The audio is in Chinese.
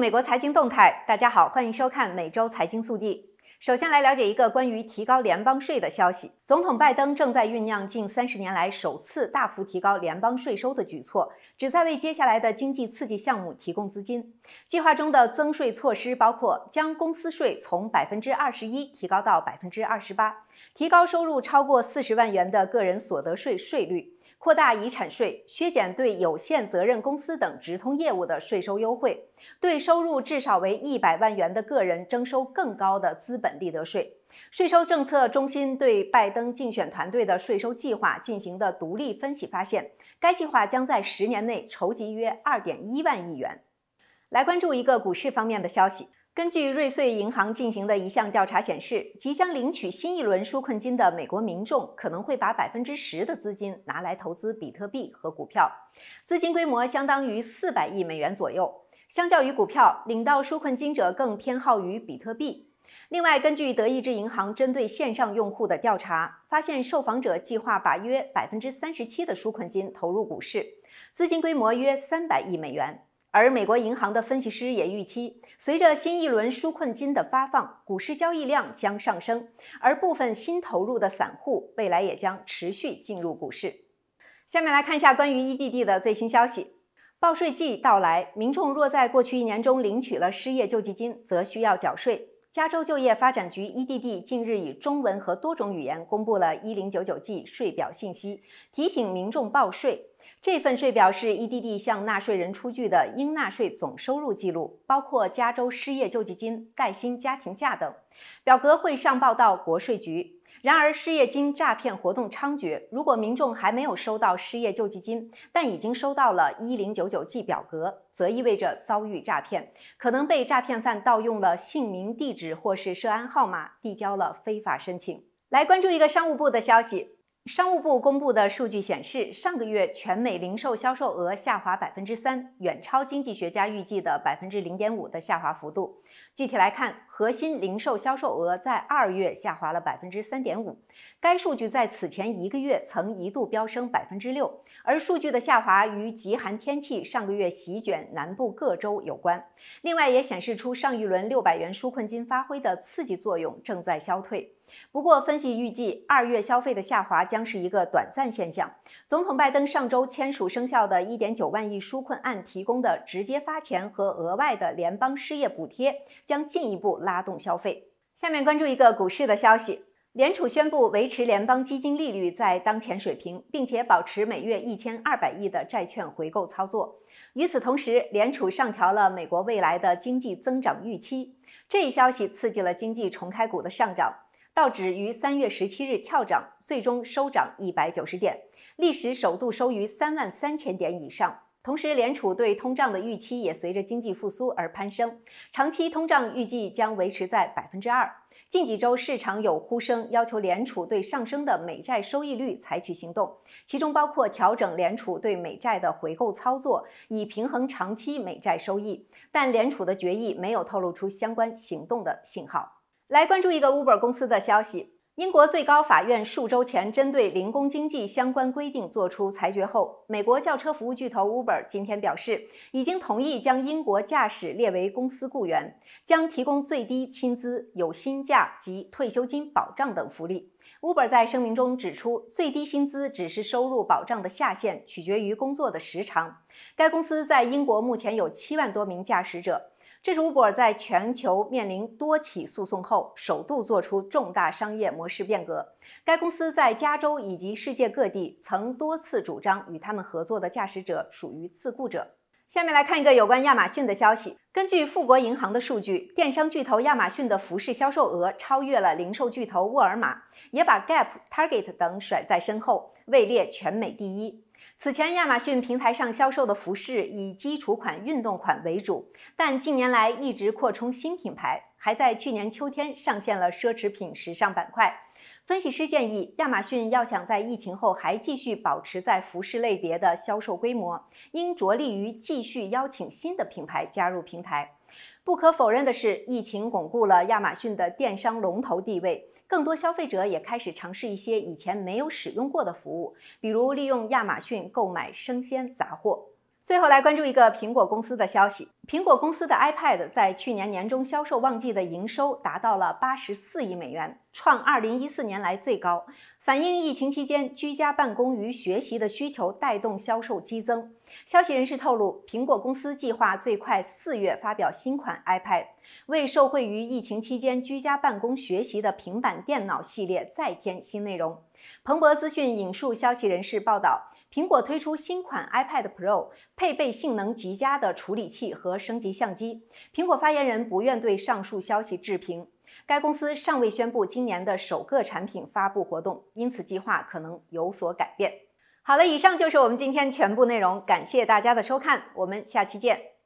美国财经动态，大家好，欢迎收看每周财经速递。首先来了解一个关于提高联邦税的消息。总统拜登正在酝酿近三十年来首次大幅提高联邦税收的举措，旨在为接下来的经济刺激项目提供资金。计划中的增税措施包括将公司税从百分之二十一提高到百分之二十八，提高收入超过四十万元的个人所得税税率，扩大遗产税，削减对有限责任公司等直通业务的税收优惠，对收入至少为一百万元的个人征收更高的资本。利得税税收政策中心对拜登竞选团队的税收计划进行的独立分析发现，该计划将在十年内筹集约二点一万亿元。来关注一个股市方面的消息，根据瑞穗银行进行的一项调查显示，即将领取新一轮纾困金的美国民众可能会把百分之十的资金拿来投资比特币和股票，资金规模相当于四百亿美元左右。相较于股票，领到纾困金者更偏好于比特币。另外，根据德意志银行针对线上用户的调查，发现受访者计划把约百分之三十七的纾困金投入股市，资金规模约三百亿美元。而美国银行的分析师也预期，随着新一轮纾困金的发放，股市交易量将上升，而部分新投入的散户未来也将持续进入股市。下面来看一下关于 E D D 的最新消息。报税季到来，民众若在过去一年中领取了失业救济金，则需要缴税。加州就业发展局 （EDD） 近日以中文和多种语言公布了 1099G 税表信息，提醒民众报税。这份税表是 EDD 向纳税人出具的应纳税总收入记录，包括加州失业救济金、带薪家庭假等。表格会上报到国税局。然而，失业金诈骗活动猖獗。如果民众还没有收到失业救济金，但已经收到了一零九九 G 表格，则意味着遭遇诈骗，可能被诈骗犯盗用了姓名、地址或是涉案号码，递交了非法申请。来关注一个商务部的消息。商务部公布的数据显示，上个月全美零售销售额下滑百分之三，远超经济学家预计的百分之零点五的下滑幅度。具体来看，核心零售销售额在二月下滑了百分之三点五。该数据在此前一个月曾一度飙升百分之六，而数据的下滑与极寒天气上个月席卷南部各州有关。另外，也显示出上一轮六百元纾困金发挥的刺激作用正在消退。不过，分析预计二月消费的下滑将是一个短暂现象。总统拜登上周签署生效的一点九万亿纾困案提供的直接发钱和额外的联邦失业补贴，将进一步拉动消费。下面关注一个股市的消息：联储宣布维持联邦基金利率在当前水平，并且保持每月一千二百亿的债券回购操作。与此同时，联储上调了美国未来的经济增长预期。这一消息刺激了经济重开股的上涨。道指于三月十七日跳涨，最终收涨一百九十点，历史首度收于三万三千点以上。同时，联储对通胀的预期也随着经济复苏而攀升，长期通胀预计将维持在百分之二。近几周市场有呼声要求联储对上升的美债收益率采取行动，其中包括调整联储对美债的回购操作，以平衡长期美债收益。但联储的决议没有透露出相关行动的信号。来关注一个 Uber 公司的消息。英国最高法院数周前针对零工经济相关规定作出裁决后，美国轿车服务巨头 Uber 今天表示，已经同意将英国驾驶列为公司雇员，将提供最低薪资、有薪假及退休金保障等福利。Uber 在声明中指出，最低薪资只是收入保障的下限，取决于工作的时长。该公司在英国目前有七万多名驾驶者。这是 Uber 在全球面临多起诉讼后，首度做出重大商业模式变革。该公司在加州以及世界各地曾多次主张与他们合作的驾驶者属于自雇者。下面来看一个有关亚马逊的消息。根据富国银行的数据，电商巨头亚马逊的服饰销售额超越了零售巨头沃尔玛，也把 Gap、Target 等甩在身后，位列全美第一。此前，亚马逊平台上销售的服饰以基础款、运动款为主，但近年来一直扩充新品牌。还在去年秋天上线了奢侈品时尚板块。分析师建议，亚马逊要想在疫情后还继续保持在服饰类别的销售规模，应着力于继续邀请新的品牌加入平台。不可否认的是，疫情巩固了亚马逊的电商龙头地位，更多消费者也开始尝试一些以前没有使用过的服务，比如利用亚马逊购买生鲜杂货。最后来关注一个苹果公司的消息。苹果公司的 iPad 在去年年中销售旺季的营收达到了八十四亿美元，创二零一四年来最高，反映疫情期间居家办公与学习的需求带动销售激增。消息人士透露，苹果公司计划最快四月发表新款 iPad，为受惠于疫情期间居家办公学习的平板电脑系列再添新内容。彭博资讯引述消息人士报道，苹果推出新款 iPad Pro，配备性能极佳的处理器和升级相机。苹果发言人不愿对上述消息置评。该公司尚未宣布今年的首个产品发布活动，因此计划可能有所改变。好了，以上就是我们今天全部内容，感谢大家的收看，我们下期见。